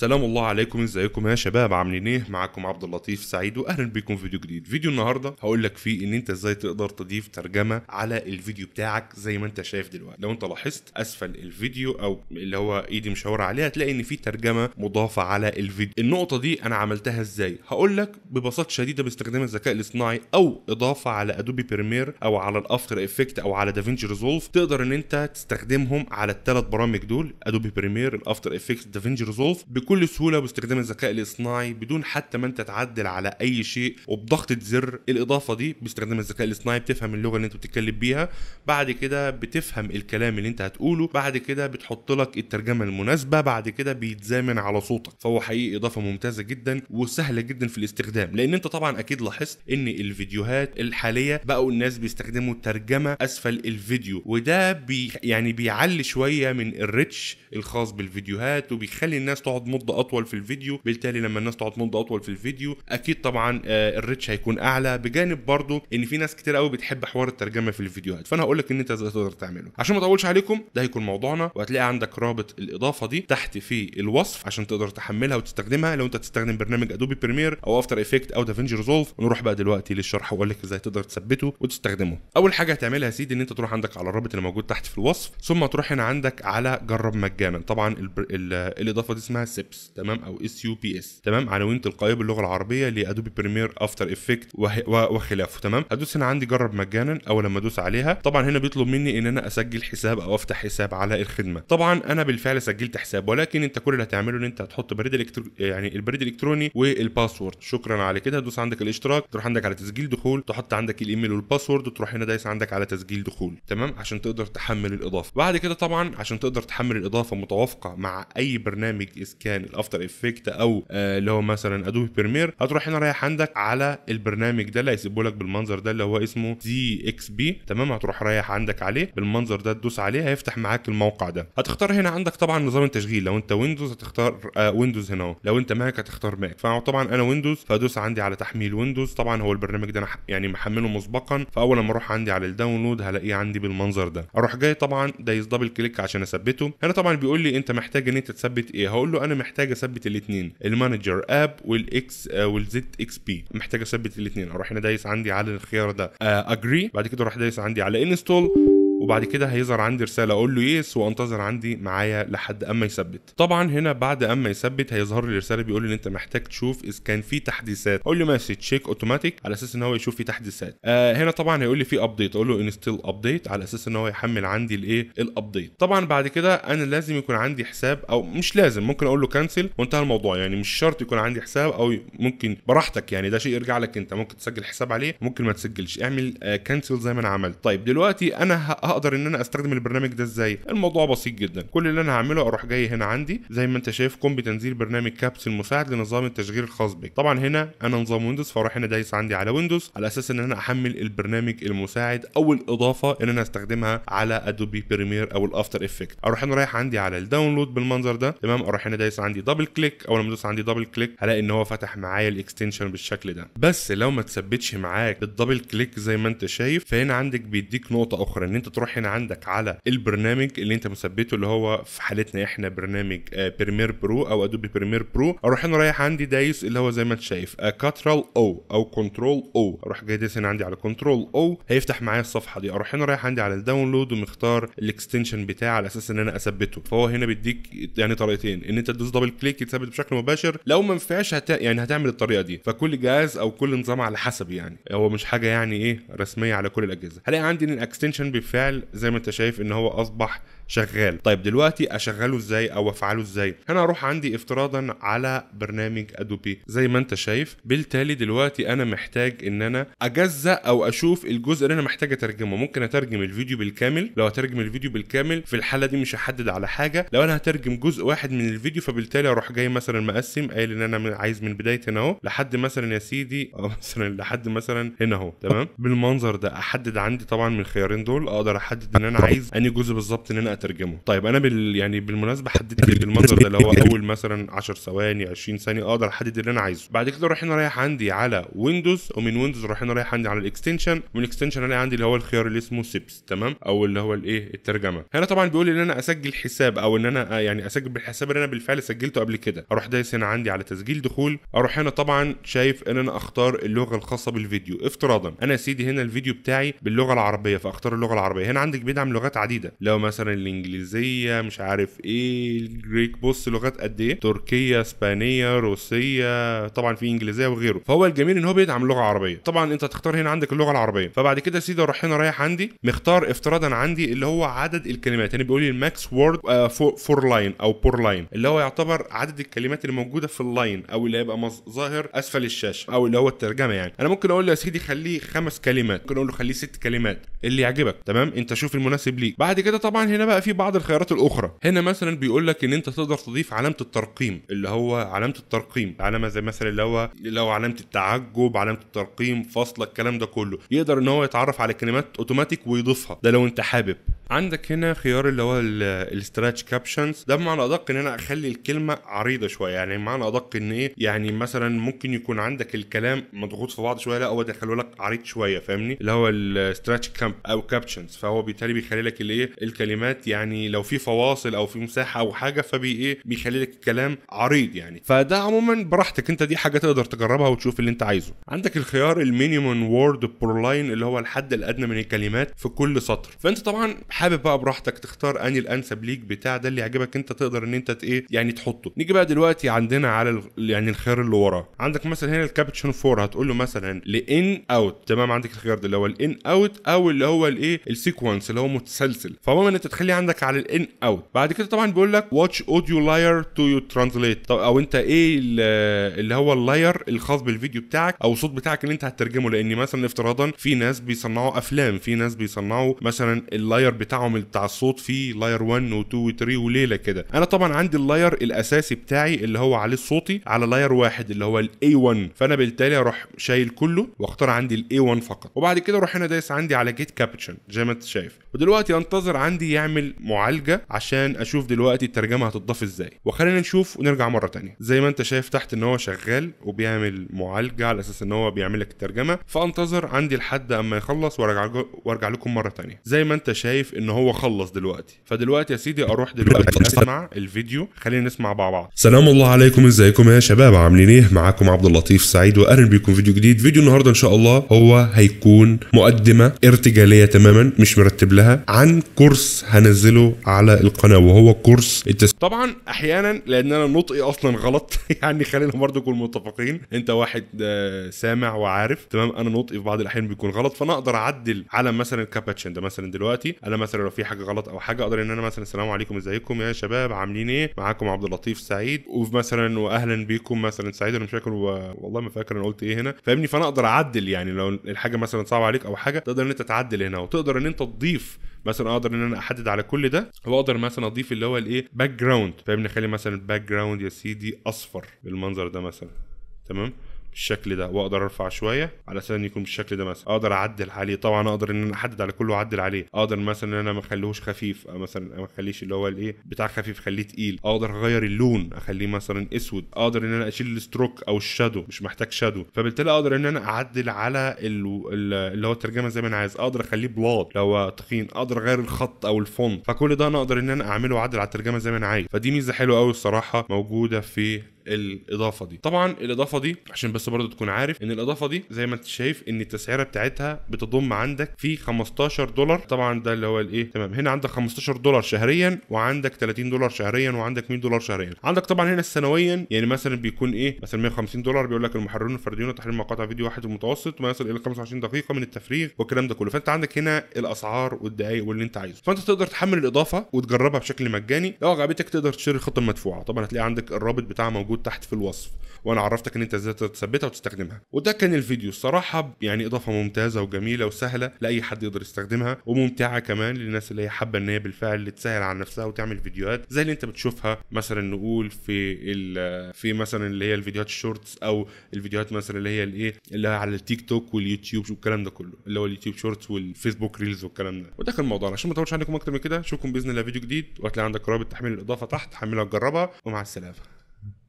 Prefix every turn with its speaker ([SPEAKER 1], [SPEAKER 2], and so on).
[SPEAKER 1] سلام الله عليكم ازيكم يا شباب عاملين ايه معاكم عبد اللطيف سعيد واهلا بيكم في فيديو جديد فيديو النهارده هقول لك فيه ان انت ازاي تقدر تضيف ترجمه على الفيديو بتاعك زي ما انت شايف دلوقتي لو انت لاحظت اسفل الفيديو او اللي هو ايدي مشاوره عليها هتلاقي ان في ترجمه مضافه على الفيديو النقطه دي انا عملتها ازاي هقول لك ببساطه شديده باستخدام الذكاء الاصطناعي او اضافه على ادوبي بريمير او على الافتر افكت او على دافينشي ريزولف تقدر ان انت تستخدمهم على الثلاث برامج دول ادوبي بريمير الافتر افكت دافينشي ريزولف بكل سهولة باستخدام الذكاء الاصطناعي بدون حتى ما انت تعدل على اي شيء وبضغطة زر الاضافة دي باستخدام الذكاء الاصطناعي بتفهم اللغة اللي انت بتتكلم بيها بعد كده بتفهم الكلام اللي انت هتقوله بعد كده بتحط لك الترجمة المناسبة بعد كده بيتزامن على صوتك فهو حقيقي اضافة ممتازة جدا وسهلة جدا في الاستخدام لان انت طبعا اكيد لاحظت ان الفيديوهات الحالية بقوا الناس بيستخدموا الترجمة اسفل الفيديو وده بي يعني بيعلي شوية من الريتش الخاص بالفيديوهات وبيخلي الناس تقعد مده اطول في الفيديو بالتالي لما الناس تقعد مده اطول في الفيديو اكيد طبعا آه، الريتش هيكون اعلى بجانب برضو ان في ناس كتير قوي بتحب حوار الترجمه في الفيديوهات فانا هقول لك ان انت ازاي تقدر تعمله عشان ما اطولش عليكم ده هيكون موضوعنا وهتلاقي عندك رابط الاضافه دي تحت في الوصف عشان تقدر تحملها وتستخدمها لو انت تستخدم برنامج ادوبي بريمير او افتر إيفكت او دافنجي ريزولف ونروح بقى دلوقتي للشرح واقول لك ازاي تقدر تثبته وتستخدمه اول حاجه هتعملها يا سيدي ان انت تروح عندك على الرابط اللي موجود تحت في الوصف ثم تروح هنا عندك على جرب مجانا طبعا الاضافه دي اسمها سيبس تمام او اس يو بي اس تمام عناوين تلقائيه باللغه العربيه لادوبي بريمير افتر افكت وخلافه تمام هدوس هنا عندي جرب مجانا اول لما ادوس عليها طبعا هنا بيطلب مني ان انا اسجل حساب او افتح حساب على الخدمه طبعا انا بالفعل سجلت حساب ولكن انت كل اللي هتعمله ان انت هتحط بريد الكترو... يعني البريد الالكتروني والباسورد شكرا على كده هدوس عندك الاشتراك تروح عندك على تسجيل دخول تحط عندك الايميل والباسورد وتروح هنا دايس عندك على تسجيل دخول تمام عشان تقدر تحمل الاضافه بعد كده طبعا عشان تقدر تحمل الاضافه متوافقه مع اي برنامج اسكان كان الافتر افكت او آه، اللي هو مثلا ادوبي بريمير هتروح هنا رايح عندك على البرنامج ده اللي هيسيبه لك بالمنظر ده اللي هو اسمه زي اكس بي تمام هتروح رايح عندك عليه بالمنظر ده تدوس عليه هيفتح معاك الموقع ده هتختار هنا عندك طبعا نظام التشغيل لو انت ويندوز هتختار آه ويندوز هنا لو انت ماك هتختار ماك فطبعا انا ويندوز فادوس عندي على تحميل ويندوز طبعا هو البرنامج ده انا يعني محمله مسبقا فاول ما اروح عندي على الداونلود هلاقيه عندي بالمنظر ده اروح جاي طبعا دايس دبل كليك عشان اثبته هنا طبعا بيقول لي انت محتاج ان انت تثبت ايه هقول له انا محتاج اثبت الاثنين المانجر اب والاكس آه، والزد اكس بي محتاج اثبت الاثنين اروح هنا دايس عندي على الخيار ده اجري آه، بعد كده اروح دايس عندي على انستول وبعد كده هيظهر عندي رساله اقول له يس وانتظر عندي معايا لحد اما يثبت طبعا هنا بعد اما يثبت هيظهر لي رساله بيقول لي ان انت محتاج تشوف اذا كان في تحديثات اقول له ماشي تشيك اوتوماتيك على اساس ان هو يشوف في تحديثات آه هنا طبعا هيقول لي في ابديت اقول له انستل ابديت على اساس ان هو يحمل عندي الايه الابديت طبعا بعد كده انا لازم يكون عندي حساب او مش لازم ممكن اقول له كانسل وانتهى الموضوع يعني مش شرط يكون عندي حساب او ممكن براحتك يعني ده شيء يرجع لك انت ممكن تسجل حساب عليه ممكن ما تسجلش اعمل كانسل آه زي ما انا عملت طيب دلوقتي انا هقدر ان انا استخدم البرنامج ده ازاي الموضوع بسيط جدا كل اللي انا هعمله اروح جاي هنا عندي زي ما انت شايف قم بتنزيل برنامج كابس المساعد لنظام التشغيل الخاص بك طبعا هنا انا نظام ويندوز فاروح هنا دايس عندي على ويندوز على اساس ان انا احمل البرنامج المساعد او الاضافه ان انا استخدمها على ادوبي بريمير او الافتر افكت اروح هنا رايح عندي على الداونلود بالمنظر ده تمام اروح هنا دايس عندي دبل كليك او لما ادوس عندي دبل كليك هلاقي ان هو فتح معايا الاكستنشن بالشكل ده بس لو ما تثبتش معاك الدبل كليك زي ما انت شايف فهنا عندك بيديك نقطه اخرى ان انت تروح هنا عندك على البرنامج اللي انت مثبته اللي هو في حالتنا احنا برنامج بريمير آه، برو او ادوبي بريمير برو اروح هنا رايح عندي دايس اللي هو زي ما انت شايف كاترال آه، او او كنترول او اروح جاي دايس هنا عندي على كنترول او هيفتح معايا الصفحه دي اروح هنا رايح عندي على الداونلود ومختار الاكستنشن بتاعه على اساس ان انا اثبته فهو هنا بيديك يعني طريقتين ان انت تدوس دبل كليك يتثبت بشكل مباشر لو ما نفعش هت... يعني هتعمل الطريقه دي فكل جهاز او كل نظام على حسب يعني هو مش حاجه يعني ايه رسميه على كل الاجهزه هلاقي عندي ان الاكستنشن بالفعل الفعل زي ما انت شايف ان هو اصبح شغال طيب دلوقتي اشغله ازاي او افعله ازاي هنا اروح عندي افتراضا على برنامج ادوبي زي ما انت شايف بالتالي دلوقتي انا محتاج ان انا اجزأ او اشوف الجزء اللي انا محتاج اترجمه ممكن اترجم الفيديو بالكامل لو هترجم الفيديو بالكامل في الحاله دي مش هحدد على حاجه لو انا هترجم جزء واحد من الفيديو فبالتالي اروح جاي مثلا مقسم قايل ان انا عايز من بدايه هنا اهو لحد مثلا يا سيدي آه، مثلا لحد مثلا هنا اهو تمام بالمنظر ده احدد عندي طبعا من الخيارين دول اقدر اقدر احدد ان انا عايز انهي جزء بالظبط ان انا اترجمه طيب انا بال يعني بالمناسبه حددت إيه؟ بالمنظر ده اللي هو اول مثلا 10 ثواني 20 ثانيه اقدر احدد اللي انا عايزه بعد كده رايح هنا رايح عندي على ويندوز ومن ويندوز رايح هنا رايح عندي على الاكستنشن ومن الاكستنشن انا عندي اللي هو الخيار اللي اسمه سيبس تمام او اللي هو الايه الترجمه هنا طبعا بيقول لي ان انا اسجل حساب او ان انا يعني اسجل بالحساب اللي انا بالفعل سجلته قبل كده اروح دايس هنا عندي على تسجيل دخول اروح هنا طبعا شايف ان انا اختار اللغه الخاصه بالفيديو افتراضا انا يا سيدي هنا الفيديو بتاعي باللغه العربيه فاختار اللغه العربيه العربيه هنا عندك بيدعم لغات عديده لو مثلا الانجليزيه مش عارف ايه الجريك بص لغات قد ايه تركيه اسبانيه روسيه طبعا في انجليزيه وغيره فهو الجميل ان هو بيدعم لغه عربيه طبعا انت تختار هنا عندك اللغه العربيه فبعد كده يا سيدي اروح هنا رايح عندي مختار افتراضا عندي اللي هو عدد الكلمات يعني بيقول لي الماكس وورد فور لاين او بور لاين اللي هو يعتبر عدد الكلمات اللي موجوده في اللاين او اللي هيبقى ظاهر اسفل الشاشه او اللي هو الترجمه يعني انا ممكن اقول له يا سيدي خليه خمس كلمات ممكن اقول له خليه ست كلمات اللي يعجبك تمام تمام انت شوف المناسب ليك بعد كده طبعا هنا بقى في بعض الخيارات الاخرى هنا مثلا بيقول لك ان انت تقدر تضيف علامه الترقيم اللي هو علامه الترقيم علامه زي مثلا اللي هو لو علامه التعجب علامه الترقيم فاصله الكلام ده كله يقدر ان هو يتعرف على كلمات اوتوماتيك ويضيفها ده لو انت حابب عندك هنا خيار اللي هو الاستراتش كابشنز ده بمعنى ادق ان انا اخلي الكلمه عريضه شويه يعني بمعنى ادق ان ايه يعني مثلا ممكن يكون عندك الكلام مضغوط في بعض شويه لا هو دخله لك عريض شويه فاهمني اللي هو الاستراتش كامب او كابشنز فهو بالتالي بيخلي لك الايه الكلمات يعني لو في فواصل او في مساحه او حاجه فبي ايه بيخلي لك الكلام عريض يعني فده عموما براحتك انت دي حاجه تقدر تجربها وتشوف اللي انت عايزه عندك الخيار المينيمم وورد بور لاين اللي هو الحد الادنى من الكلمات في كل سطر فانت طبعا حابب بقى براحتك تختار اني الانسب ليك بتاع ده اللي يعجبك انت تقدر ان انت ايه يعني تحطه نيجي بقى دلوقتي عندنا على ال... يعني الخيار اللي وراه عندك مثلا هنا الكابتشن فور هتقول له مثلا لان اوت تمام عندك الخيار ده اللي هو الان اوت او اللي هو الايه السيكونس اللي هو متسلسل ان انت تخلي عندك على الان اوت بعد كده طبعا بيقول لك واتش اوديو لاير تو يو ترانزليت او انت ايه اللي هو اللاير الخاص بالفيديو بتاعك او الصوت بتاعك اللي انت هترجمه لان مثلا افتراضا في ناس بيصنعوا افلام في ناس بيصنعوا مثلا اللاير بتاع بتاعهم بتاع الصوت فيه لاير 1 و2 و3 وليله كده انا طبعا عندي اللاير الاساسي بتاعي اللي هو عليه صوتي على لاير واحد اللي هو الاي 1 فانا بالتالي اروح شايل كله واختار عندي الاي 1 فقط وبعد كده اروح هنا دايس عندي على جيت كابتشن زي ما انت شايف ودلوقتي انتظر عندي يعمل معالجه عشان اشوف دلوقتي الترجمه هتضاف ازاي وخلينا نشوف ونرجع مره تانية زي ما انت شايف تحت ان هو شغال وبيعمل معالجه على اساس ان هو بيعمل لك الترجمه فانتظر عندي لحد اما يخلص وارجع وارجع لكم مره تانية زي ما انت شايف ان هو خلص دلوقتي فدلوقتي يا سيدي اروح دلوقتي اسمع الفيديو خلينا نسمع مع بعض سلام الله عليكم ازيكم يا شباب عاملين ايه معاكم عبد اللطيف سعيد واهلا بيكم فيديو جديد فيديو النهارده ان شاء الله هو هيكون مقدمه ارتجاليه تماما مش مرتب لها عن كورس هنزله على القناه وهو كورس التس... طبعا احيانا لان انا نطقي اصلا غلط يعني خلينا برضه نكون متفقين انت واحد آه، سامع وعارف تمام انا نطقي في بعض الاحيان بيكون غلط فانا اقدر اعدل على مثلا الكابتشن ده مثلا دلوقتي انا مثلا لو في حاجه غلط او حاجه اقدر ان انا مثلا السلام عليكم ازيكم يا شباب عاملين ايه معاكم عبد اللطيف سعيد ومثلا واهلا بيكم مثلا سعيد انا مش فاكر والله ما فاكر انا قلت ايه هنا فاهمني فانا اقدر اعدل يعني لو الحاجه مثلا صعبه عليك او حاجه تقدر ان انت تعدل هنا وتقدر ان انت تضيف مثلا اقدر ان انا احدد على كل ده واقدر مثلا اضيف اللي هو الايه باك جراوند فاهمني اخلي مثلا الباك جراوند يا سيدي اصفر بالمنظر ده مثلا تمام بالشكل ده واقدر ارفع شويه على اساس انه يكون بالشكل ده مثلا اقدر اعدل عليه طبعا اقدر ان انا احدد على كله واعدل عليه اقدر مثلا ان انا ما اخليهوش خفيف مثلا ما اخليش اللي هو الايه بتاع خفيف اخليه تقيل اقدر اغير اللون اخليه مثلا اسود اقدر ان انا اشيل الستروك او الشادو مش محتاج شادو فبالتالي اقدر ان انا اعدل على اللي هو الترجمه زي ما انا عايز اقدر اخليه بلاد اللي هو تخين اقدر اغير الخط او الفونت فكل ده انا اقدر ان انا اعمله واعدل على الترجمه زي ما انا عايز فدي ميزه حلوه قوي الصراحه موجوده في الاضافه دي طبعا الاضافه دي عشان بس برضه تكون عارف ان الاضافه دي زي ما انت شايف ان التسعيره بتاعتها بتضم عندك في 15 دولار طبعا ده اللي هو الايه تمام هنا عندك 15 دولار شهريا وعندك 30 دولار شهريا وعندك 100 دولار شهريا عندك طبعا هنا سنويا يعني مثلا بيكون ايه مثلا 150 دولار بيقول لك المحررون الفرديون تحرير مقاطع فيديو واحد المتوسط ما يصل الى 25 دقيقه من التفريغ والكلام ده كله فانت عندك هنا الاسعار والدقائق واللي انت عايزه فانت تقدر تحمل الاضافه وتجربها بشكل مجاني لو أه، عجبتك تقدر تشتري الخطه المدفوعه طبعا هتلاقي عندك الرابط بتاعها موجود تحت في الوصف وانا عرفتك ان انت ازاي تثبتها وتستخدمها وده كان الفيديو الصراحه يعني اضافه ممتازه وجميله وسهله لاي حد يقدر يستخدمها وممتعه كمان للناس اللي هي حابه ان هي بالفعل تسهل على نفسها وتعمل فيديوهات زي اللي انت بتشوفها مثلا نقول في في مثلا اللي هي الفيديوهات الشورتس او الفيديوهات مثلا اللي هي الايه اللي هي على التيك توك واليوتيوب والكلام ده كله اللي هو اليوتيوب شورتس والفيسبوك ريلز والكلام ده وده كان الموضوع عشان ما اطولش عليكم اكتر من كده اشوفكم باذن الله فيديو جديد وهتلاقي عندك رابط تحميل الاضافه تحت حملها وجربها ومع السلامه